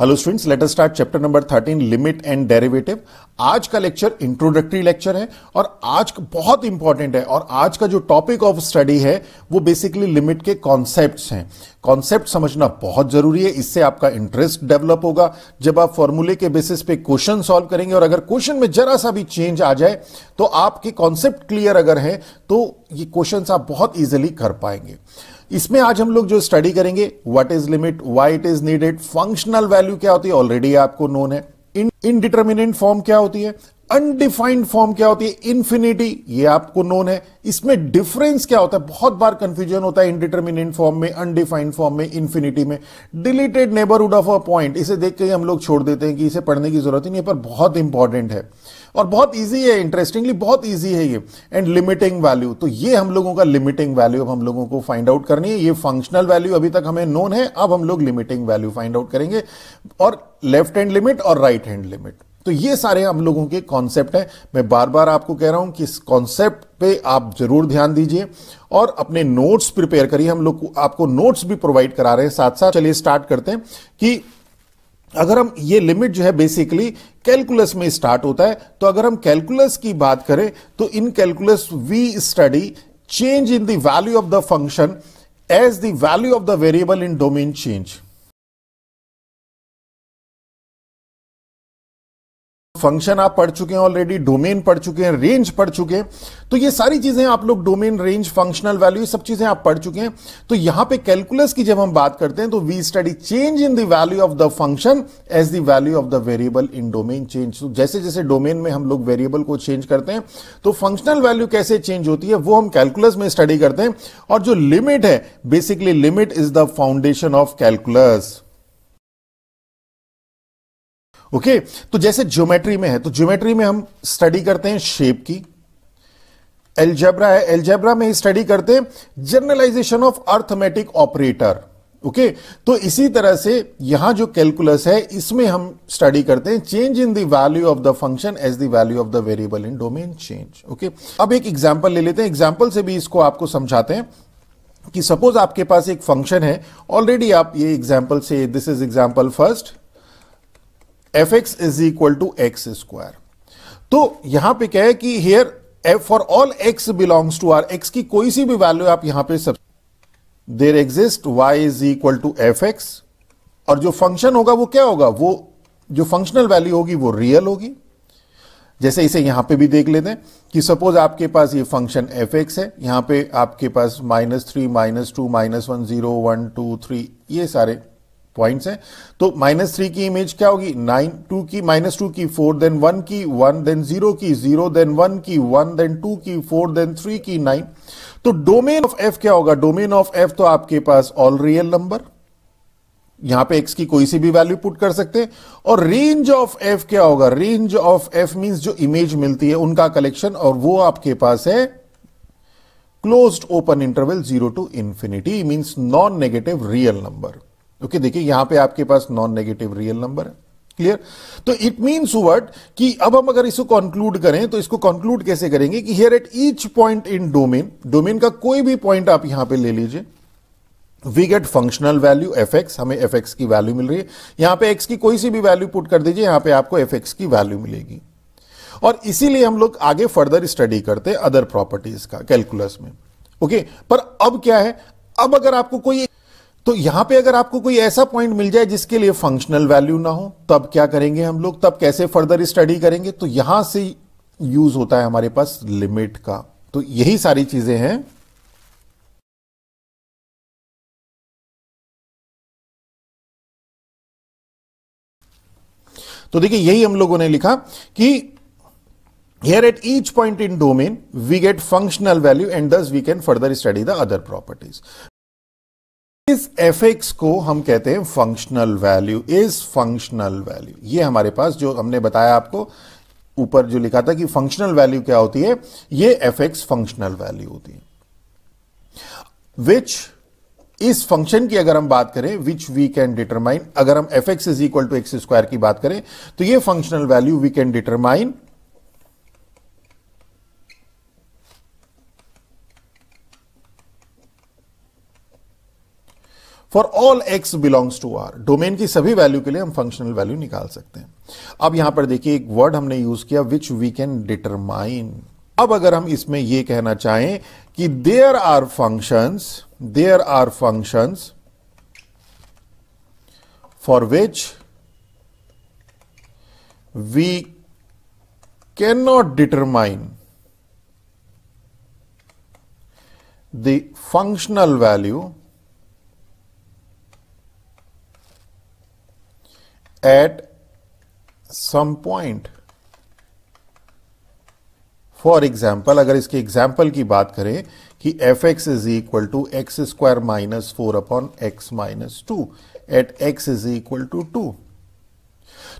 Hello students later start chapter number thirteen limit and derivative आज का lecture introductory lecture है और आज बहुत इंपॉर्टेंट है और आज का जो टॉपिक ऑफ स्टडी है वो बेसिकली लिमिट के कॉन्सेप्ट हैं कॉन्सेप्ट समझना बहुत जरूरी है इससे आपका इंटरेस्ट डेवलप होगा जब आप फॉर्मूले के बेसिस पे क्वेश्चन सॉल्व करेंगे और अगर क्वेश्चन में जरा सा भी चेंज आ जाए तो आपके कॉन्सेप्ट क्लियर अगर है तो ये क्वेश्चन आप बहुत ईजिली कर पाएंगे इसमें आज हम लोग जो स्टडी करेंगे what is limit why it is needed functional value क्या होती है ऑलरेडी आपको नोन है इनडिटर्मिनेंट फॉर्म क्या होती है अनडिफाइंड फॉर्म क्या होती है इन्फिनिटी ये आपको नोन है इसमें डिफरेंस क्या होता है बहुत बार कंफ्यूजन होता है इनडिटर्मिनेंट फॉर्म में अनडिफाइंड फॉर्म में इन्फिनिटी में deleted neighbourhood of a point इसे देख के हम लोग छोड़ देते हैं कि इसे पढ़ने की जरूरत ही नहीं पर बहुत इंपॉर्टेंट है और बहुत इजी है इंटरेस्टिंगली बहुत इजी है ये एंड लिमिटिंग वैल्यू तो ये हम लोगों का लिमिटिंग वैल्यू अब हम लोगों को फाइंड आउट करनी है ये फंक्शनल वैल्यू अभी तक हमें नोन है अब हम लोग लिमिटिंग वैल्यू फाइंड आउट करेंगे और लेफ्ट हैंड लिमिट और राइट हैंड लिमिट तो ये सारे हम लोगों के कॉन्सेप्ट हैं मैं बार बार आपको कह रहा हूं कि इस कॉन्सेप्ट पे आप जरूर ध्यान दीजिए और अपने नोट्स प्रिपेयर करिए हम लोग आपको नोट्स भी प्रोवाइड करा रहे हैं साथ साथ चलिए स्टार्ट करते हैं कि अगर हम ये लिमिट जो है बेसिकली कैलकुलस में स्टार्ट होता है तो अगर हम कैलकुलस की बात करें तो in calculus we study change in the value of the function as the value of the variable in domain change function आप पढ़ चुके हैं ऑलरेडी डोमेन पढ़ चुके हैं रेंज पढ़ चुके हैं तो ये सारी चीजें आप लोग डोमेन रेंज फंक्शनल वैल्यू ये सब चीजें आप पढ़ चुके हैं तो यहां पे कैलकुलस की जब हम बात करते हैं तो we study change in the value of the function as the value of the variable in domain change तो जैसे जैसे डोमेन में हम लोग वेरिएबल को चेंज करते हैं तो फंक्शनल वैल्यू कैसे चेंज होती है वो हम कैलकुलस में स्टडी करते हैं और जो लिमिट है basically limit is the foundation of calculus okay तो जैसे ज्योमेट्री में है तो ज्योमेट्री में हम स्टडी करते हैं शेप की एल्जेब्रा है एल्जेब्रा में स्टडी करते हैं generalisation of arithmetic operator okay तो इसी तरह से यहां जो कैलकुलस है इसमें हम स्टडी करते हैं change in the value of the function as the value of the variable in domain change okay अब एक एग्जाम्पल ले लेते हैं एग्जाम्पल से भी इसको आपको समझाते हैं कि सपोज आपके पास एक फंक्शन है ऑलरेडी आप ये एग्जाम्पल से this is example first f x is equal to x square तो यहां पे क्या है कि here for all x belongs to R x की कोई सी भी वैल्यू आप यहां पे सब there exist y is equal to f x और जो फंक्शन होगा वो क्या होगा वो जो फंक्शनल वैल्यू होगी वो रियल होगी जैसे इसे यहां पे भी देख लेते हैं कि सपोज आपके पास ये फंक्शन एफ एक्स है यहां पे आपके पास minus three minus two minus one zero one two three ये सारे पॉइंट्स हैं तो माइनस थ्री की इमेज क्या होगी नाइन टू की माइनस टू की फोर देन वन की वन देन जीरो की जीरो देन वन की वन देन टू की फोर देन थ्री की नाइन तो डोमेन ऑफ एफ क्या होगा डोमेन ऑफ एफ तो आपके पास ऑल रियल नंबर यहां पे एक्स की कोई सी भी वैल्यू पुट कर सकते हैं और रेंज ऑफ एफ क्या होगा रेंज ऑफ एफ मींस जो इमेज मिलती है उनका कलेक्शन और वो आपके पास है closed open interval zero to infinity means non negative real number okay देखिए यहां पे आपके पास नॉन नेगेटिव रियल नंबर है क्लियर तो इट मीन्स वट कि अब हम अगर इसको कंक्लूड करें तो इसको कंक्लूड कैसे करेंगे कि here at each point in domain domain का कोई भी पॉइंट आप यहां पे ले लीजिए we get functional value f x हमें एफ एक्स की वैल्यू मिल रही है यहां पे एक्स की कोई सी भी वैल्यू पुट कर दीजिए यहां पे आपको एफ एक्स की वैल्यू मिलेगी और इसीलिए हम लोग आगे फर्दर स्टडी करते हैं अदर प्रॉपर्टीज का कैलकुलस में ओके okay? पर अब क्या है अब अगर आपको कोई तो यहां पे अगर आपको कोई ऐसा पॉइंट मिल जाए जिसके लिए फंक्शनल वैल्यू ना हो तब क्या करेंगे हम लोग तब कैसे फर्दर स्टडी करेंगे तो यहां से यूज होता है हमारे पास लिमिट का तो यही सारी चीजें हैं तो देखिए यही हम लोगों ने लिखा कि here at each point in domain we get functional value and thus we can further study the other properties इस एफ को हम कहते हैं functional value is functional value ये हमारे पास जो हमने बताया आपको ऊपर जो लिखा था कि फंक्शनल वैल्यू क्या होती है ये एफ फंक्शनल वैल्यू होती है विच इस फंक्शन की अगर हम बात करें विच वी कैन डिटरमाइन अगर हम f x is equal to x square की बात करें तो ये functional value we can determine for all x belongs to R domain की सभी वैल्यू के लिए हम फंक्शनल वैल्यू निकाल सकते हैं अब यहां पर देखिए एक वर्ड हमने यूज किया विच वी कैन डिटरमाइन अब अगर हम इसमें यह कहना चाहें कि there are functions there are functions for which we can not determine the functional value at some point. For example अगर इसके एग्जाम्पल की बात करें कि f x is equal to x square minus four upon x minus two at x is equal to two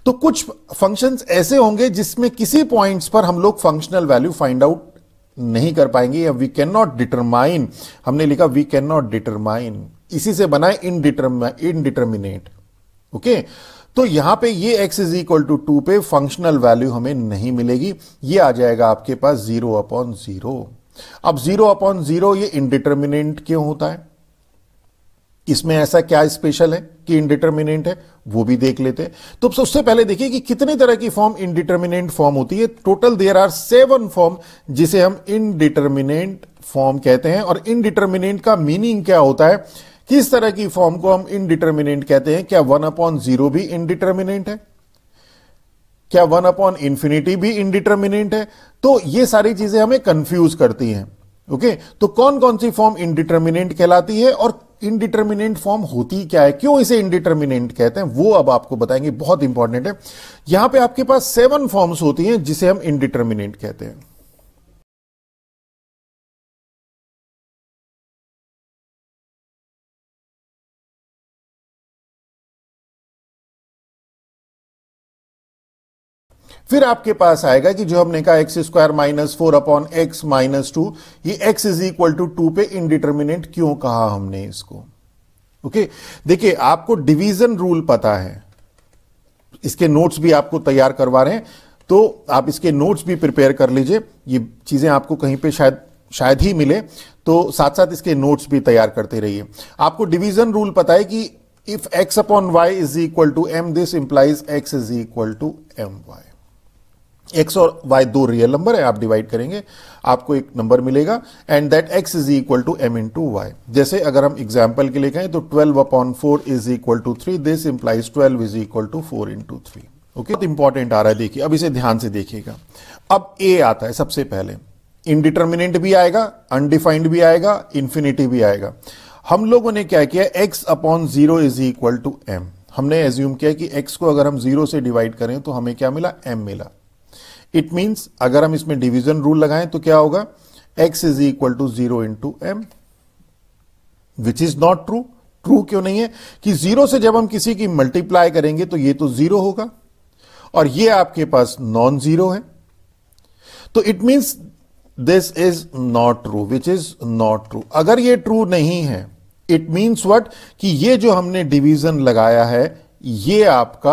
तो कुछ functions ऐसे होंगे जिसमें किसी पॉइंट्स पर हम लोग फंक्शनल वैल्यू फाइंड आउट नहीं कर पाएंगे या वी कैन नॉट डिटरमाइन हमने लिखा वी कैन नॉट डिटरमाइन इसी से बना इनडिटर्म इनडिटर्मिनेट ओके okay? तो यहां पे ये x is equal to two पे फंक्शनल वैल्यू हमें नहीं मिलेगी ये आ जाएगा आपके पास जीरो अपॉन जीरो अब जीरो अपॉन जीरो ये इनडिटर्मिनेंट क्यों होता है इसमें ऐसा क्या स्पेशल है कि इनडिटर्मिनेंट है वो भी देख लेते हैं तो सबसे पहले देखिए कि कितने तरह की फॉर्म इनडिटर्मिनेंट फॉर्म होती है total there are seven form जिसे हम इनडिटर्मिनेंट फॉर्म कहते हैं और इनडिटर्मिनेंट का मीनिंग क्या होता है किस तरह की फॉर्म को हम इनडिटर्मिनेंट कहते हैं क्या वन अपॉन जीरो भी इनडिटर्मिनेंट है क्या वन अपॉन इंफिनिटी भी इनडिटर्मिनेंट है तो ये सारी चीजें हमें कंफ्यूज करती हैं ओके okay? तो कौन कौन सी फॉर्म इनडिटर्मिनेंट कहलाती है और इनडिटर्मिनेंट फॉर्म होती क्या है क्यों इसे इनडिटर्मिनेंट कहते हैं वो अब आपको बताएंगे बहुत इंपॉर्टेंट है यहां पे आपके पास सेवन फॉर्म्स होती हैं जिसे हम इनडिटर्मिनेंट कहते हैं फिर आपके पास आएगा कि जो हमने कहा x square minus four upon x minus two ये x is equal to two पे इनडिटर्मिनेट क्यों कहा हमने इसको ओके देखिए आपको डिवीजन रूल पता है इसके नोट्स भी आपको तैयार करवा रहे हैं तो आप इसके नोट्स भी प्रिपेयर कर लीजिए ये चीजें आपको कहीं पे शायद शायद ही मिले तो साथ साथ इसके नोट्स भी तैयार करते रहिए आपको डिवीजन रूल पता है कि if x upon y is equal to m this implies x is equal to m y x और वाई दो रियल नंबर है आप डिवाइड करेंगे आपको एक नंबर मिलेगा and that x is equal to m into y जैसे अगर हम एग्जाम्पल के लिए कहें तो twelve upon four is equal to three this implies twelve is equal to four into three okay तो इंपॉर्टेंट आ रहा है देखिए अब इसे ध्यान से देखिएगा अब ए आता है सबसे पहले इनडिटर्मिनेंट भी आएगा अनडिफाइंड भी आएगा इन्फिनिटी भी आएगा हम लोगों ने क्या किया x upon zero is equal to m हमने एज्यूम किया कि एक्स को अगर हम जीरो से डिवाइड करें तो हमें क्या मिला एम मिला इट मीन्स अगर हम इसमें डिवीजन रूल लगाएं तो क्या होगा x is equal to zero into m which is not true true क्यों नहीं है कि जीरो से जब हम किसी की मल्टीप्लाई करेंगे तो ये तो जीरो होगा और ये आपके पास नॉन जीरो है तो it means this is not true which is not true अगर ये ट्रू नहीं है इट मीन्स वट कि ये जो हमने डिवीजन लगाया है ये आपका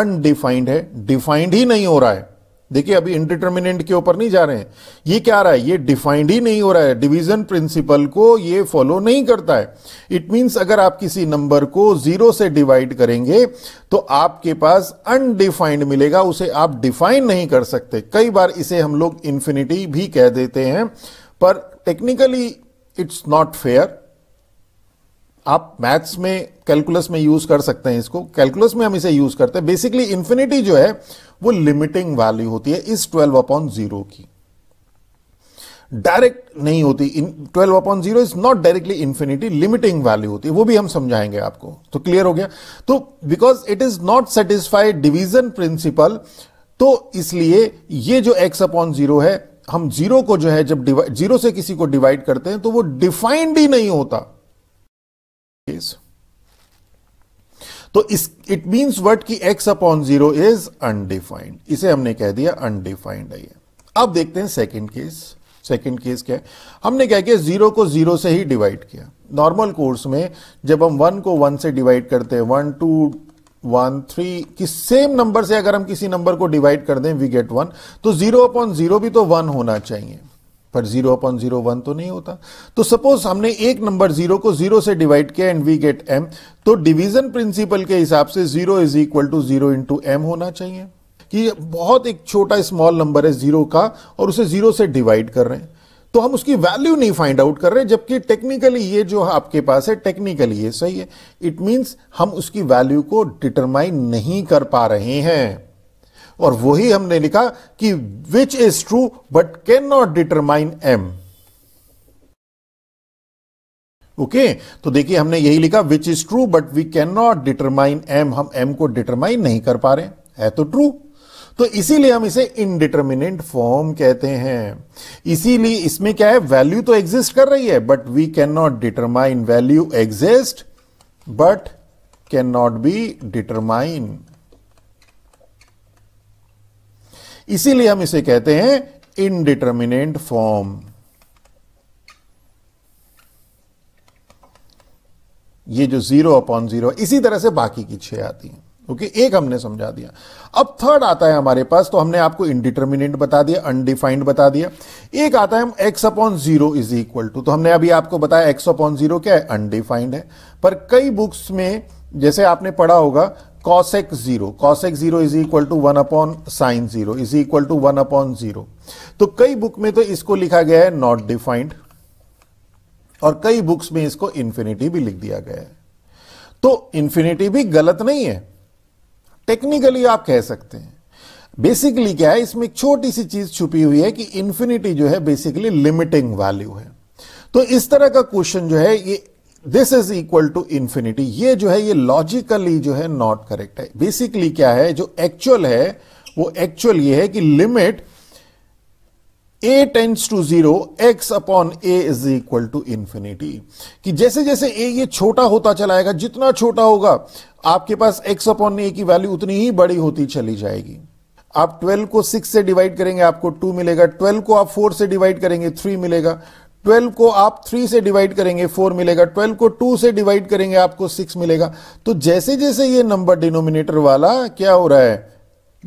अनडिफाइंड है डिफाइंड ही नहीं हो रहा है देखिए अभी इंडिटर्मिनेंट के ऊपर नहीं जा रहे हैं ये क्या रहा है ये डिफाइंड ही नहीं हो रहा है डिवीजन प्रिंसिपल को ये फॉलो नहीं करता है इट मींस अगर आप किसी नंबर को जीरो से डिवाइड करेंगे तो आपके पास अनडिफाइंड मिलेगा उसे आप डिफाइन नहीं कर सकते कई बार इसे हम लोग इन्फिनिटी भी कह देते हैं पर टेक्निकली इट्स नॉट फेयर आप मैथ्स में कैलकुलस में यूज कर सकते हैं इसको कैलकुलस में हम इसे यूज करते हैं बेसिकली इंफिनिटी जो है वो लिमिटिंग वैल्यू होती है इस 12 अपॉन जीरो की डायरेक्ट नहीं होती twelve upon zero is not directly infinity limiting value होती है वो भी हम समझाएंगे आपको तो क्लियर हो गया तो because it is not satisfied division principle तो इसलिए ये जो एक्स अपॉन जीरो है हम जीरो को जो है जब जीरो से किसी को डिवाइड करते हैं तो वो डिफाइंड ही नहीं होता इज तो इस इट मींस व्हाट की x upon zero is undefined इसे हमने कह दिया अनडिफाइंड है ये अब देखते हैं सेकंड केस सेकंड केस क्या है हमने क्या किया जीरो को जीरो से ही डिवाइड किया नॉर्मल कोर्स में जब हम वन को वन से डिवाइड करते हैं वन टू वन थ्री कि सेम नंबर से अगर हम किसी नंबर को डिवाइड कर दें वी गेट वन तो जीरो अपॉन जीरो भी तो वन होना चाहिए पर जीरो अपॉन जीरो वन तो नहीं होता तो सपोज हमने एक नंबर जीरो को जीरो से डिवाइड किया एंड वी गेट एम तो डिवीजन प्रिंसिपल के हिसाब से zero is equal to zero into m होना चाहिए कि बहुत एक छोटा स्मॉल नंबर है जीरो का और उसे जीरो से डिवाइड कर रहे हैं तो हम उसकी वैल्यू नहीं फाइंड आउट कर रहे जबकि टेक्निकली ये जो आपके पास है टेक्निकली ये सही है इट मीन्स हम उसकी वैल्यू को डिटरमाइन नहीं कर पा रहे हैं और वही हमने लिखा कि which is true but can not determine m okay तो देखिए हमने यही लिखा which is true but we can not determine m हम एम को डिटरमाइन नहीं कर पा रहे है तो ट्रू तो इसीलिए हम इसे इनडिटर्मिनेंट फॉर्म कहते हैं इसीलिए इसमें क्या है वैल्यू तो एग्जिस्ट कर रही है but we can not determine value exist but can not be determine इसीलिए हम इसे कहते हैं इनडिटर्मिनेंट फॉर्म ये जो जीरो अपॉन जीरो इसी तरह से बाकी की छह आती हैं ओके okay, एक हमने समझा दिया अब थर्ड आता है हमारे पास तो हमने आपको इनडिटर्मिनेंट बता दिया अनडिफाइंड बता दिया एक आता है हम x upon zero is equal to तो हमने अभी आपको बताया एक्स अपॉन जीरो क्या है अनडिफाइंड है पर कई बुक्स में जैसे आपने पढ़ा होगा cosec zero cosec zero is equal to one upon sine zero is equal to one upon zero तो कई बुक में तो इसको लिखा गया है नॉट डिफाइंड और कई बुक्स में इसको इंफिनिटी भी लिख दिया गया है तो इंफिनिटी भी गलत नहीं है टेक्निकली आप कह सकते हैं बेसिकली क्या है इसमें एक छोटी सी चीज छुपी हुई है कि इन्फिनिटी जो है बेसिकली लिमिटिंग वैल्यू है तो इस तरह का क्वेश्चन जो है ये this is equal to infinity ये जो है ये लॉजिकली जो है नॉट करेक्ट है बेसिकली क्या है जो एक्चुअल है वो एक्चुअल ये है कि limit a tends to zero x upon a is equal to infinity कि जैसे जैसे ए ये छोटा होता चलाएगा जितना छोटा होगा आपके पास एक्स अपॉन ए की वैल्यू उतनी ही बड़ी होती चली जाएगी आप 12 को 6 से डिवाइड करेंगे आपको 2 मिलेगा 12 को आप 4 से डिवाइड करेंगे 3 मिलेगा 12 को आप 3 से डिवाइड करेंगे 4 मिलेगा 12 को 2 से डिवाइड करेंगे आपको 6 मिलेगा तो जैसे जैसे ये नंबर डिनोमिनेटर वाला क्या हो रहा है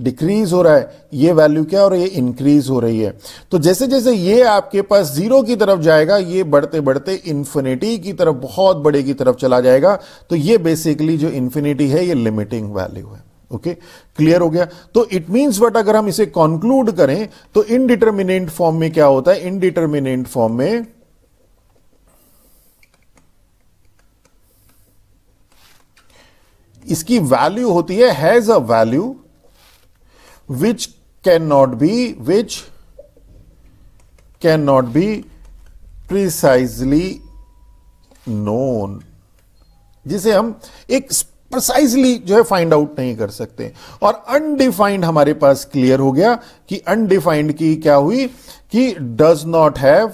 डिक्रीज हो रहा है ये वैल्यू क्या हो रही है इंक्रीज हो रही है तो जैसे जैसे ये आपके पास जीरो की तरफ जाएगा ये बढ़ते बढ़ते इंफिनिटी की तरफ बहुत बड़े की तरफ चला जाएगा तो ये बेसिकली जो इंफिनिटी है ये लिमिटिंग वैल्यू है ओके क्लियर हो गया तो इट मींस बट अगर हम इसे कॉन्क्लूड करें तो इनडिटर्मिनेंट फॉर्म में क्या होता है इनडिटर्मिनेंट फॉर्म में इसकी वैल्यू होती है has a value which can not be which can not be precisely known जिसे हम एक प्रसाइजली जो है फाइंड आउट नहीं कर सकते और अनडिफाइंड हमारे पास क्लियर हो गया कि अनडिफाइंड की क्या हुई कि does not have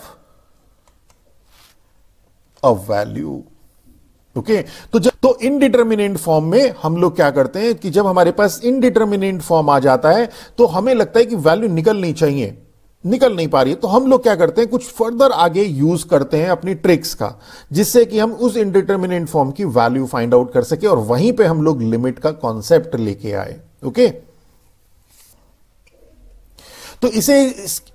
a value okay तो जब तो इनडिटर्मिनेंट फॉर्म में हम लोग क्या करते हैं कि जब हमारे पास इनडिटर्मिनेंट फॉर्म आ जाता है तो हमें लगता है कि वैल्यू निकलनी चाहिए निकल नहीं पा रही है तो हम लोग क्या करते हैं कुछ फर्दर आगे यूज करते हैं अपनी ट्रिक्स का जिससे कि हम उस इंडिटर्मिनेंट फॉर्म की वैल्यू फाइंड आउट कर सके और वहीं पे हम लोग लिमिट का कॉन्सेप्ट लेके आए ओके तो इसे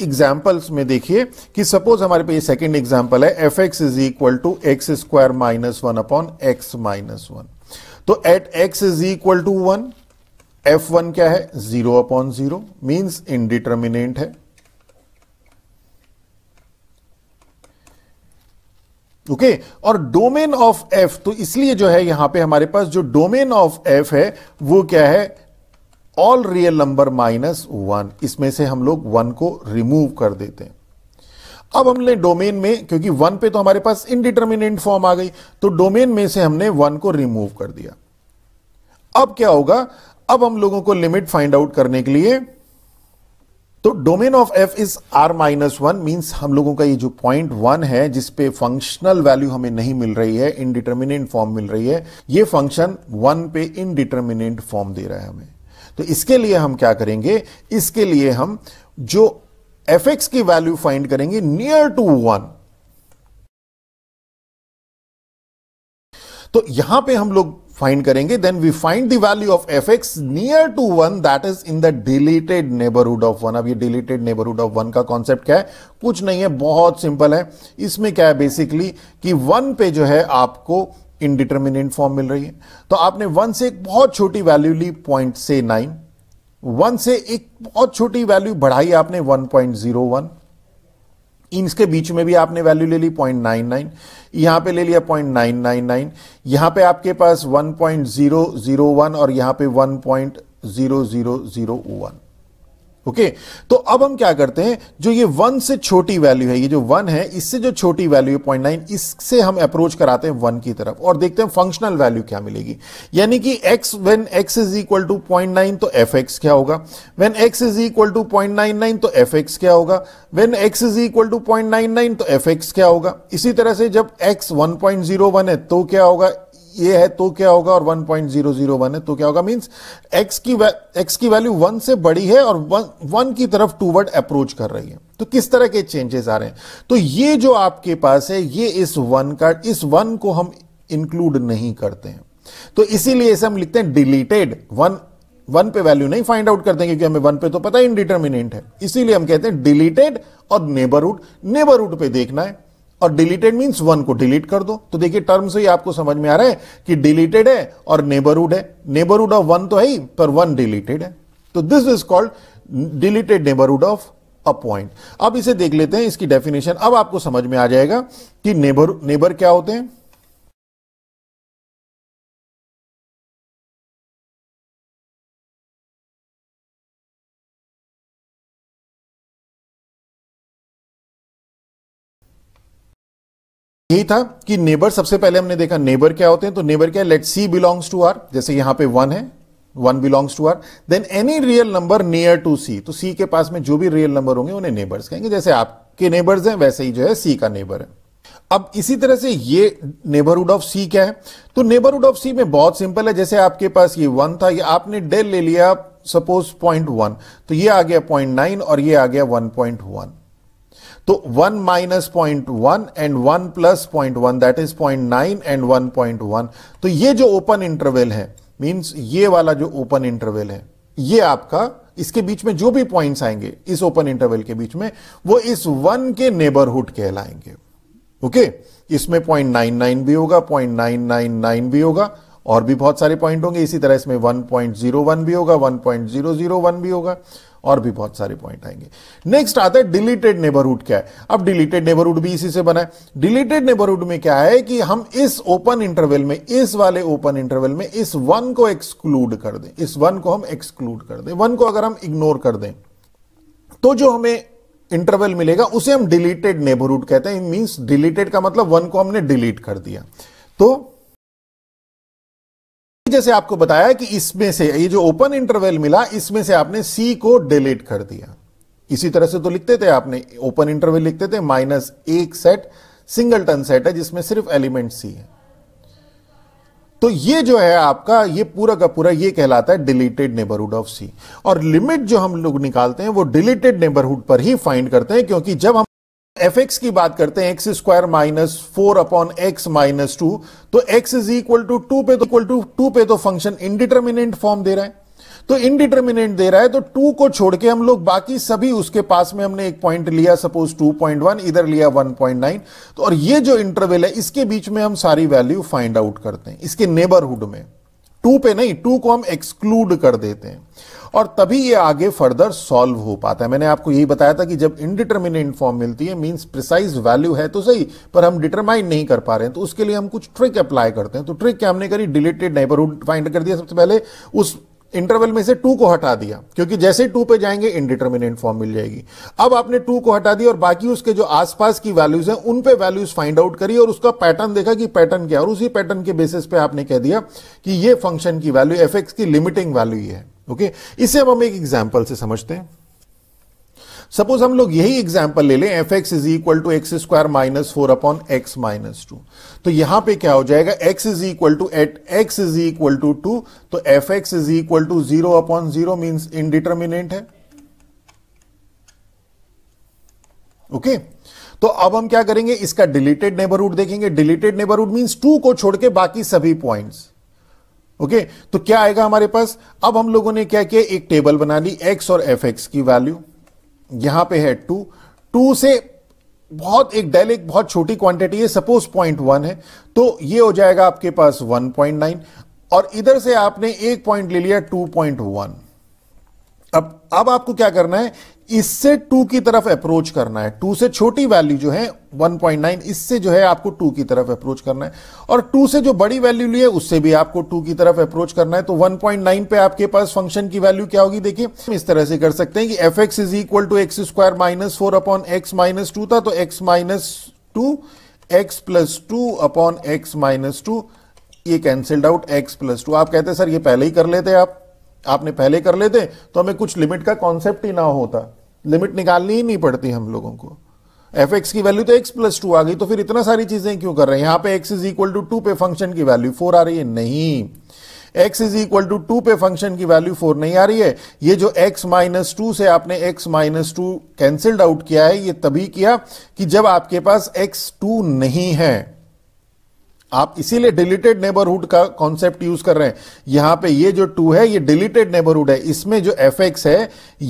एग्जाम्पल्स में देखिए कि सपोज हमारे पे ये सेकेंड एग्जाम्पल है f x is equal to x square minus one upon x minus one तो at x is equal to one f one क्या है zero upon zero means indeterminate है ओके okay? और domain of f तो इसलिए जो है यहां पे हमारे पास जो डोमेन ऑफ एफ है वो क्या है all real number minus one इसमें से हम लोग वन को रिमूव कर देते हैं अब हमने डोमेन में क्योंकि वन पे तो हमारे पास इनडिटर्मिनेंट फॉर्म आ गई तो डोमेन में से हमने वन को रिमूव कर दिया अब क्या होगा अब हम लोगों को लिमिट फाइंड आउट करने के लिए तो domain of f is R minus one means हम लोगों का ये जो पॉइंट वन है जिसपे फंक्शनल वैल्यू हमें नहीं मिल रही है इनडिटर्मिनेंट फॉर्म मिल रही है ये फंक्शन वन पे इनडिटर्मिनेंट फॉर्म दे रहा है हमें तो इसके लिए हम क्या करेंगे इसके लिए हम जो एफ एक्स की वैल्यू फाइंड करेंगे नियर टू वन तो यहां पे हम लोग फाइंड करेंगे then we find the value of f x near to one that is in the deleted neighbourhood of one अब ये डिलीटेड नेबरहुड ऑफ वन का कॉन्सेप्ट क्या है कुछ नहीं है बहुत सिंपल है इसमें क्या है बेसिकली कि वन पे जो है आपको इनडिटर्मिनेंट फॉर्म मिल रही है तो आपने वन से एक बहुत छोटी वैल्यू ली पॉइंट से नाइन वन से एक बहुत छोटी वैल्यू बढ़ाई आपने वन पॉइंट जीरो वन इनके बीच में भी आपने वैल्यू ले ली पॉइंट नाइन नाइन यहां पे ले लिया पॉइंट नाइन नाइन नाइन यहां पे आपके पास one point zero zero one और यहां पे one point zero zero zero one okay तो अब हम क्या करते हैं जो ये वन से छोटी वैल्यू है ये जो वन है इससे जो छोटी वैल्यू है पॉइंट नाइन इससे हम अप्रोच कराते हैं वन की तरफ और देखते हैं फंक्शनल वैल्यू क्या मिलेगी यानी कि x when x is equal to point nine तो एफ एक्स क्या होगा when x is equal to point nine nine तो एफ एक्स क्या होगा when x is equal to point nine nine तो एफ एक्स क्या होगा इसी तरह से जब x one point zero one है तो क्या होगा ये है तो क्या होगा और 1.001 है तो क्या होगा मींस एक्स की एक्स की वैल्यू वन से बड़ी है और वन की तरफ टू वर्ड अप्रोच कर रही है तो किस तरह के चेंजेस आ रहे हैं तो ये जो आपके पास है ये इस वन का इस वन को हम इंक्लूड नहीं करते हैं तो इसीलिए इसे हम लिखते हैं डिलीटेड वन वन पे वैल्यू नहीं फाइंड आउट करते क्योंकि हमें वन पे तो पता है इनडिटर्मिनेंट है इसीलिए हम कहते हैं डिलीटेड और नेबरहुड नेबरहुड पे देखना है और डिलीटेड मींस वन को डिलीट कर दो तो देखिए टर्म से ही आपको समझ में आ रहा है कि डिलीटेड है और नेबरहुड है नेबरहुड ऑफ वन तो है ही पर वन डिलीटेड है तो this is called deleted neighbourhood of a point अब इसे देख लेते हैं इसकी डेफिनेशन अब आपको समझ में आ जाएगा कि नेबर नेबर क्या होते हैं यही था कि नेबर सबसे पहले हमने देखा नेबर क्या होते हैं तो नेबर क्या let C belongs to R जैसे यहां पे वन है one belongs to R then any real number near to C तो सी के पास में जो भी रियल नंबर होंगे उन्हें नेबर्स कहेंगे जैसे आपके नेबर्स हैं वैसे ही जो है सी का नेबर है अब इसी तरह से ये नेबरहुड ऑफ सी क्या है तो नेबरहुड ऑफ सी में बहुत सिंपल है जैसे आपके पास ये वन था ये आपने डेल ले लिया सपोज पॉइंट वन तो ये आ गया पॉइंट नाइन और ये आ गया वन पॉइंट वन तो one minus point one and one plus point one that is point nine and one point one तो ये जो ओपन इंटरवेल है मींस ये वाला जो ओपन इंटरवेल है ये आपका इसके बीच में जो भी पॉइंट्स आएंगे इस ओपन इंटरवल के बीच में वो इस वन के नेबरहुड कहलाएंगे ओके okay? इसमें पॉइंट नाइन नाइन भी होगा पॉइंट नाइन नाइन नाइन भी होगा और भी बहुत सारे पॉइंट होंगे इसी तरह इसमें वन पॉइंट जीरो वन भी होगा one point zero zero one भी होगा और भी बहुत सारे पॉइंट आएंगे नेक्स्ट आता है डिलीटेड नेबरहुड क्या है अब डिलीटेड नेबरहुड भी इसी से बना है डिलीटेड नेबरहुड में क्या है कि हम इस ओपन इंटरवल में इस वाले ओपन इंटरवल में इस वन को एक्सक्लूड कर दें इस वन को हम एक्सक्लूड कर दें वन को अगर हम इग्नोर कर दें तो जो हमें इंटरवल मिलेगा उसे हम डिलीटेड नेबरहुड कहते हैं मींस डिलीटेड का मतलब वन को हमने डिलीट कर दिया तो जैसे आपको बताया कि इसमें से ये जो ओपन इंटरवल मिला इसमें से आपने सी को डिलीट कर दिया इसी तरह से तो लिखते थे आपने ओपन इंटरवल लिखते थे माइनस एक सेट सिंगल टन सेट है जिसमें सिर्फ एलिमेंट सी है तो ये जो है आपका ये पूरा का पूरा ये कहलाता है डिलीटेड नेबरहुड ऑफ सी और लिमिट जो हम लोग निकालते हैं वो डिलीटेड नेबरहुड पर ही फाइंड करते हैं क्योंकि जब हम एफ एक्स की बात करते हैं x square minus four upon x minus two तो x is equal to two पे तो इक्वल टू टू पे तो फंक्शन इनडिटर्मिनेंट फॉर्म दे रहा है तो इनडिटर्मिनेंट दे रहा है तो टू को छोड़ के हम लोग बाकी सभी उसके पास में हमने एक पॉइंट लिया सपोज टू पॉइंट वन इधर लिया वन पॉइंट नाइन तो और ये जो इंटरवेल है इसके बीच में हम सारी वैल्यू फाइंड आउट करते हैं इसके नेबरहुड में टू पे नहीं टू को हम एक्सक्लूड कर देते हैं और तभी ये आगे फर्दर सॉल्व हो पाता है मैंने आपको यही बताया था कि जब इनडिटर्मिनेट फॉर्म मिलती है मींस प्रिसाइज वैल्यू है तो सही पर हम डिटरमाइन नहीं कर पा रहे हैं तो उसके लिए हम कुछ ट्रिक अप्लाई करते हैं तो ट्रिक क्या हमने करी डिलेटेड नेबरहुड फाइंड कर दिया सबसे पहले उस इंटरवल में से टू को हटा दिया क्योंकि जैसे टू पे जाएंगे इनडिटर्मिनेट फॉर्म मिल जाएगी अब आपने टू को हटा दिया और बाकी उसके जो आसपास की वैल्यूज हैं उन पे वैल्यूज फाइंड आउट करी और उसका पैटर्न देखा कि पैटर्न क्या और उसी पैटर्न के बेसिस पे आपने कह दिया कि ये फंक्शन की वैल्यू एफ की लिमिटिंग वैल्यू है ओके इसे अब हम एक एग्जाम्पल से समझते हैं सपोज हम लोग यही एग्जाम्पल ले लें f x is equal to x square minus four upon x minus two तो यहां पे क्या हो जाएगा x is equal to at x is equal to two तो f x is equal to zero upon zero means indeterminate है okay okay? तो अब हम क्या करेंगे इसका डिलीटेड नेबरहुड देखेंगे डिलीटेड नेबरहुड मीन्स टू को छोड़ के बाकी सभी पॉइंट्स ओके okay? तो क्या आएगा हमारे पास अब हम लोगों ने क्या किया एक टेबल बना ली एक्स और एफ एक्स की वैल्यू यहां पे है टू टू से बहुत एक डेल एक बहुत छोटी क्वांटिटी है सपोज पॉइंट वन है तो ये हो जाएगा आपके पास वन पॉइंट नाइन और इधर से आपने एक पॉइंट ले लिया टू पॉइंट वन अब अब आपको क्या करना है इससे टू की तरफ अप्रोच करना है टू से छोटी वैल्यू जो है 1.9 इससे जो है आपको टू की तरफ अप्रोच करना है और टू से जो बड़ी वैल्यू ली है उससे भी आपको टू की तरफ अप्रोच करना है तो 1.9 पे आपके पास फंक्शन की वैल्यू क्या होगी देखिए हम इस तरह से कर सकते हैं कि f x is equal to x square minus four upon x minus two था तो x minus two x plus two upon x minus two ये cancelled out x plus two आप कहते हैं सर ये पहले ही कर लेते आप आपने पहले कर लेते तो हमें कुछ लिमिट का कॉन्सेप्ट ही ना होता लिमिट निकालनी ही नहीं पड़ती हम लोगों को एफ एक्स की वैल्यू तो एक्स प्लस टू आ गई तो फिर इतना सारी चीजें क्यों कर रहे हैं यहां पे x is equal to two पे फंक्शन की वैल्यू फोर आ रही है नहीं x is equal to two पे फंक्शन की वैल्यू फोर नहीं आ रही है ये जो एक्स माइनस टू से आपने x minus two cancelled out किया है ये तभी किया कि जब आपके पास एक्स टू नहीं है आप इसीलिए डिलीटेड नेबरहुड का कॉन्सेप्ट यूज कर रहे हैं यहां पे ये जो टू है ये डिलीटेड नेबरहुड है इसमें जो एफ एक्स है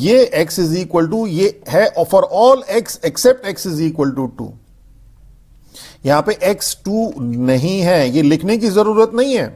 ये एक्स इज इक्वल टू ये है for all x except x is equal to two यहां पे एक्स टू नहीं है ये लिखने की जरूरत नहीं है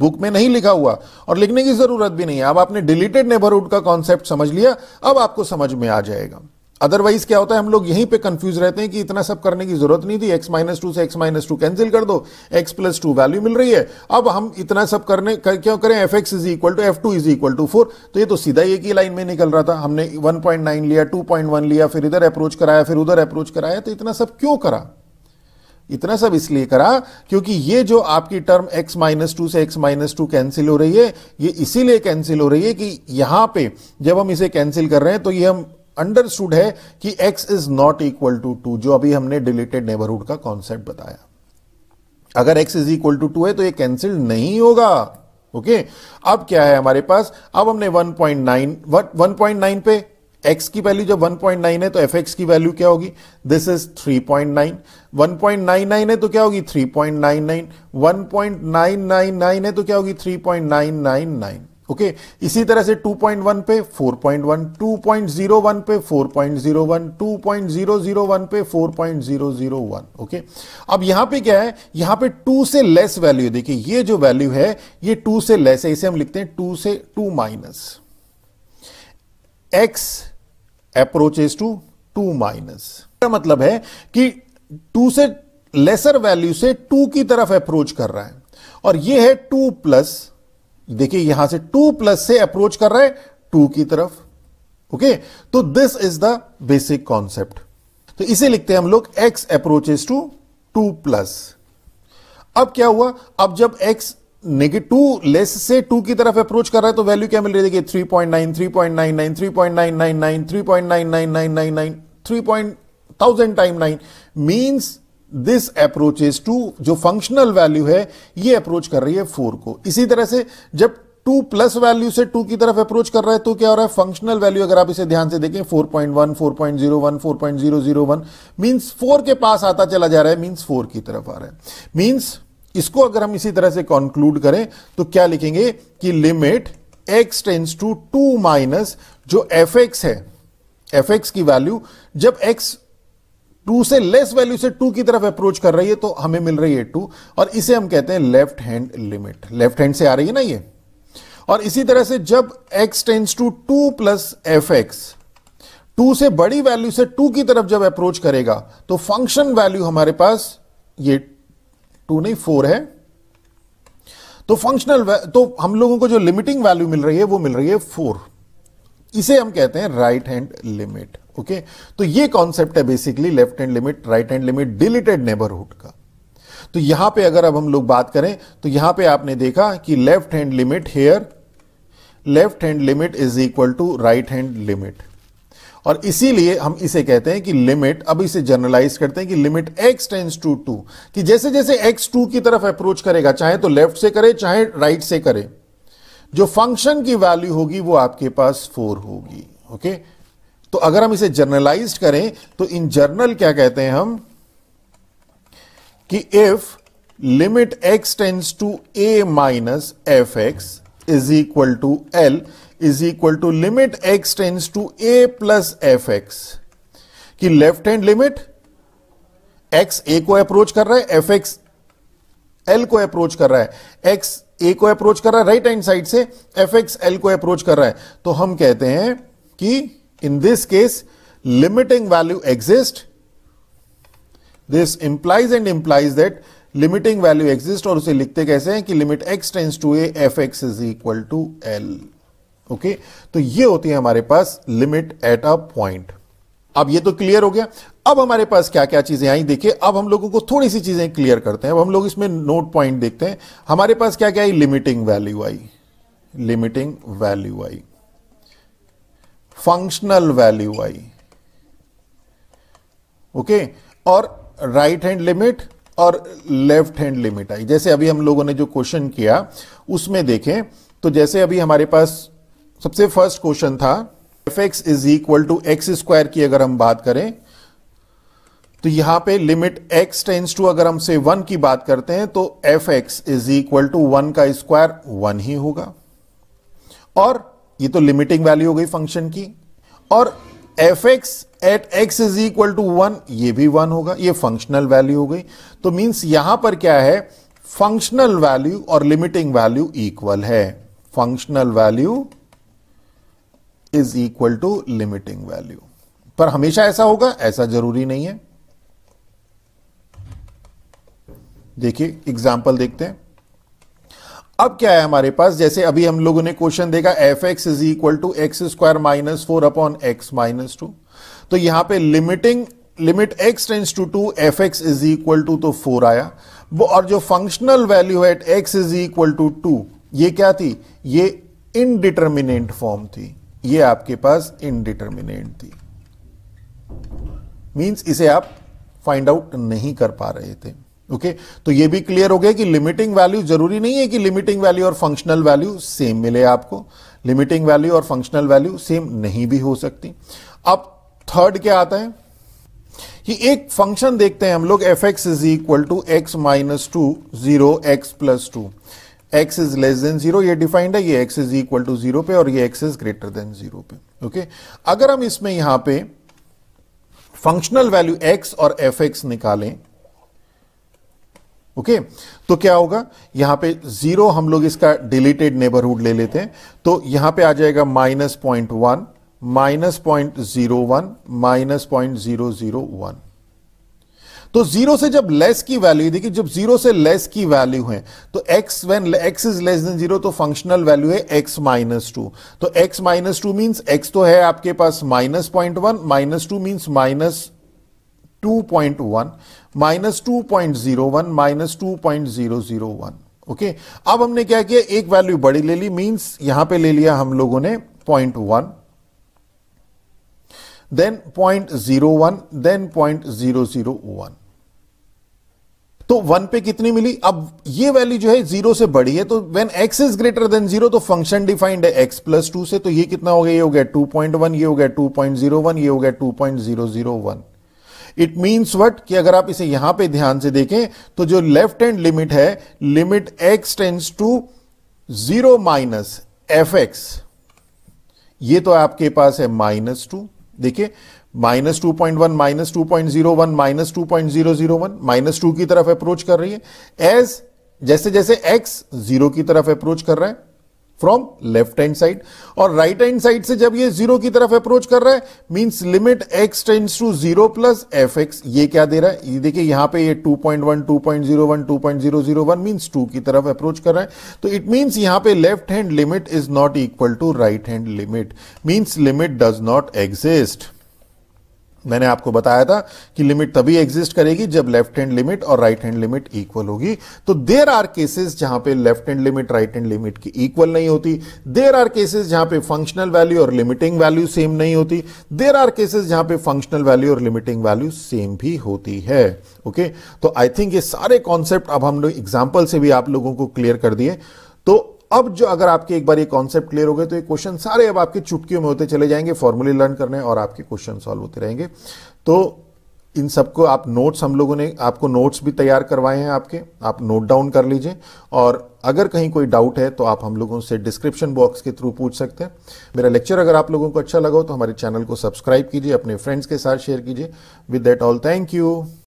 बुक में नहीं लिखा हुआ और लिखने की जरूरत भी नहीं है अब आपने डिलीटेड नेबरहुड का कॉन्सेप्ट समझ लिया अब आपको समझ में आ जाएगा अदरवाइज क्या होता है हम लोग यहीं पे कंफ्यूज रहते हैं कि इतना सब करने की जरूरत नहीं थी एक्स माइनस टू से एक्स माइनस टू कैंसिल कर दो एक्स प्लस टू वैल्यू मिल रही है अब हम इतना सब करने कर, क्यों करें f x is equal to f two is equal to four तो ये तो सीधा एक ही लाइन में निकल रहा था हमने वन पॉइंट नाइन लिया टू पॉइंट वन लिया फिर इधर अप्रोच कराया फिर उधर अप्रोच कराया तो इतना सब क्यों करा इतना सब इसलिए करा क्योंकि ये जो आपकी टर्म x माइनस टू से x माइनस टू कैंसिल हो रही है ये इसीलिए कैंसिल हो रही है कि यहां पे जब हम इसे कैंसिल कर रहे हैं तो ये हम अंडरस्टूड है कि x is not equal to two जो अभी हमने डिलीटेड नेबरहुड का कॉन्सेप्ट बताया अगर x is equal to two है तो ये कैंसिल नहीं होगा ओके okay? अब क्या है हमारे पास अब हमने 1.9 1.9 पे x की वैल्यू जब 1.9 है तो एफ की वैल्यू क्या होगी दिस इज 3.9 1.99 है तो क्या होगी 3.99 1.999 है तो क्या होगी 3.999 ओके okay? इसी तरह से 2.1 पे 4.1 2.01 पे 4.01 2.001 पे 4.001 ओके अब यहां पे क्या है यहां पे 2 से लेस वैल्यू देखिए ये जो वैल्यू है ये 2 से लेस है इसे हम लिखते हैं 2 से 2 minus x approaches to 2 minus मतलब है कि 2 से लेसर वैल्यू से 2 की तरफ अप्रोच कर रहा है और ये है 2 प्लस देखिए यहां से टू प्लस से अप्रोच कर रहा है टू की तरफ ओके तो this is the basic concept तो इसे लिखते हैं हम लोग x approaches to two plus अब क्या हुआ अब जब एक्स नेगेटिव टू लेस से टू की तरफ अप्रोच कर रहा है तो वैल्यू क्या मिल रही है देखिए three point nine three point nine nine three point nine nine nine three point nine nine nine nine nine three point thousand time nine means this is two जो फंक्शनल वैल्यू है ये approach कर रही है four को इसी तरह से जब टू प्लस वैल्यू से टू की तरफ अप्रोच कर रहा है तो क्या हो रहा है फंक्शनल वैल्यू अगर आप इसे ध्यान से देखें 4.1, 4.01, 4.001 मींस फोर के पास आता चला जा रहा है मीन्स फोर की तरफ आ रहा है मीन्स इसको अगर हम इसी तरह से कंक्लूड करें तो क्या लिखेंगे कि limit x tends to two minus जो एफ एक्स है एफ एक्स की वैल्यू जब एक्स टू से लेस वैल्यू से टू की तरफ अप्रोच कर रही है तो हमें मिल रही है टू और इसे हम कहते हैं left hand limit left hand से आ रही है ना ये और इसी तरह से जब x tends to two plus f x two से बड़ी वैल्यू से टू की तरफ जब अप्रोच करेगा तो फंक्शन वैल्यू हमारे पास ये टू नहीं फोर है तो फंक्शनल तो हम लोगों को जो लिमिटिंग वैल्यू मिल रही है वो मिल रही है फोर इसे हम कहते हैं राइट हैंड लिमिट ओके तो ये कॉन्सेप्ट है basically left hand limit right hand limit deleted neighbourhood का तो यहां पे अगर अब हम लोग बात करें तो यहां पे आपने देखा कि left hand limit here left hand limit is equal to right hand limit और इसीलिए हम इसे कहते हैं कि लिमिट अब इसे जनरलाइज करते हैं कि limit x tends to two कि जैसे जैसे x टू की तरफ अप्रोच करेगा चाहे तो लेफ्ट से करे चाहे राइट से करे जो फंक्शन की वैल्यू होगी वो आपके पास फोर होगी ओके okay? तो अगर हम इसे जर्नलाइज करें तो इन जर्नल क्या कहते हैं हम कि if limit x tends to a minus f x is equal to l is equal to limit x tends to a plus f x कि left hand limit x a को approach कर रहा है एफ एक्स एल को approach कर रहा है x a को अप्रोच कर रहा है राइट हैंड साइड से एफ एक्स एल को अप्रोच कर रहा है तो हम कहते हैं कि In this case, limiting value exist This implies and implies that limiting value exist और उसे लिखते कैसे hain ki limit x tends to a fx is equal to l l okay तो ये होती है हमारे पास लिमिट एट अ पॉइंट अब ये तो क्लियर हो गया अब हमारे पास क्या क्या चीजें आई देखिए अब हम लोगों को थोड़ी सी चीजें क्लियर करते हैं अब हम लोग इसमें नोट पॉइंट देखते हैं हमारे पास क्या क्या आई लिमिटिंग वैल्यू आई लिमिटिंग वैल्यू आई फंक्शनल वैल्यू आई ओके और राइट हैंड लिमिट और लेफ्ट हैंड लिमिट आई जैसे अभी हम लोगों ने जो क्वेश्चन किया उसमें देखें तो जैसे अभी हमारे पास सबसे फर्स्ट क्वेश्चन था f x is equal to x square की अगर हम बात करें तो यहां पे लिमिट एक्स टेंस टू अगर हम से वन की बात करते हैं तो f x is equal to one का स्क्वायर वन ही होगा और ये तो लिमिटिंग वैल्यू हो गई फंक्शन की और f x at x is equal to one ये भी वन होगा ये फंक्शनल वैल्यू हो गई तो मीन्स यहां पर क्या है फंक्शनल वैल्यू और लिमिटिंग वैल्यू इक्वल है functional value is equal to limiting value पर हमेशा ऐसा होगा ऐसा जरूरी नहीं है देखिए एग्जाम्पल देखते हैं अब क्या है हमारे पास जैसे अभी हम लोगों ने क्वेश्चन देखा f x is equal to x square minus four upon x minus two तो यहां पे limiting limit x tends to two f x is equal to तो फोर आया वो और जो फंक्शनल वैल्यू है at x is equal to two ये क्या थी ये इनडिटर्मिनेंट फॉर्म थी ये आपके पास इनडिटर्मिनेंट थी मींस इसे आप फाइंड आउट नहीं कर पा रहे थे ओके okay? तो ये भी क्लियर हो गया कि लिमिटिंग वैल्यू जरूरी नहीं है कि लिमिटिंग वैल्यू और फंक्शनल वैल्यू सेम मिले आपको लिमिटिंग वैल्यू और फंक्शनल वैल्यू सेम नहीं भी हो सकती अब थर्ड क्या आता है कि एक फंक्शन देखते हैं हम लोग f x is equal to x minus two zero x plus two x is less than zero ये डिफाइंड है ये x is equal to zero पे और ये x is greater than zero पे ओके okay? अगर हम इसमें यहां पे फंक्शनल वैल्यू एक्स और एफ एक्स निकालें ओके तो क्या होगा यहां पे जीरो हम लोग इसका डिलीटेड नेबरहुड ले लेते हैं तो यहां पे आ जाएगा minus point one minus point zero one minus point zero zero one तो जीरो से जब लेस की वैल्यू देखिए जब जीरो से लेस की वैल्यू है तो x when x is less than zero तो फंक्शनल वैल्यू है एक्स माइनस टू तो x minus two means x तो है आपके पास minus point one minus two means minus two point one minus two point zero one minus two point zero zero one okay अब हमने क्या किया एक वैल्यू बड़ी ले ली मींस यहां पे ले लिया हम लोगों ने point one then point zero one then point zero zero one तो वन पे कितनी मिली अब ये वैल्यू जो है जीरो से बड़ी है तो when x is greater than zero तो फंक्शन डिफाइंड है एक्स प्लस टू से तो ये कितना हो गया ये हो गया टू पॉइंट वन ये हो गया टू पॉइंट जीरो वन ये हो गया two point zero zero one it means what कि अगर आप इसे यहां पे ध्यान से देखें तो जो लेफ्ट हैंड लिमिट है limit x tends to zero minus f x ये तो आपके पास है माइनस टू देखिए minus two point one minus two point zero one minus two point zero zero one minus two की तरफ अप्रोच कर रही है एज जैसे जैसे एक्स जीरो की तरफ अप्रोच कर रहा है फ्रॉम लेफ्ट हैंड साइड और राइट हैंड साइड से जब ये जीरो की तरफ अप्रोच कर रहा है means limit x tends to zero plus f x ये क्या दे रहा है देखिए यहां पे ये 2.1 2.01 2.001 मींस 2 की तरफ अप्रोच कर रहा है तो इट मींस यहां पे left hand limit is not equal to right hand limit means limit does not exist मैंने आपको बताया था कि लिमिट तभी एग्जिस्ट करेगी जब लेफ्ट हैंड लिमिट और राइट हैंड लिमिट इक्वल होगी तो देर आर केसेस जहां पे left hand limit right hand limit की इक्वल नहीं होती देर आर केसेस जहां पे फंक्शनल वैल्यू और लिमिटिंग वैल्यू सेम नहीं होती देर आर केसेस जहां पे फंक्शनल वैल्यू और लिमिटिंग वैल्यू सेम भी होती है ओके okay? तो आई थिंक ये सारे कॉन्सेप्ट अब हम लोग एग्जाम्पल से भी आप लोगों को क्लियर कर दिए तो अब जो अगर आपके एक बार ये कॉन्सेप्ट क्लियर हो गए तो ये क्वेश्चन सारे अब आपके चुटकियों में होते चले जाएंगे फॉर्मूले लर्न करने और आपके क्वेश्चन सॉल्व होते रहेंगे तो इन सबको आप नोट्स हम लोगों ने आपको नोट्स भी तैयार करवाए हैं आपके आप नोट डाउन कर लीजिए और अगर कहीं कोई डाउट है तो आप हम लोगों से डिस्क्रिप्शन बॉक्स के थ्रू पूछ सकते हैं मेरा लेक्चर अगर आप लोगों को अच्छा लगा हो तो हमारे चैनल को सब्सक्राइब कीजिए अपने फ्रेंड्स के साथ शेयर कीजिए with that all thank you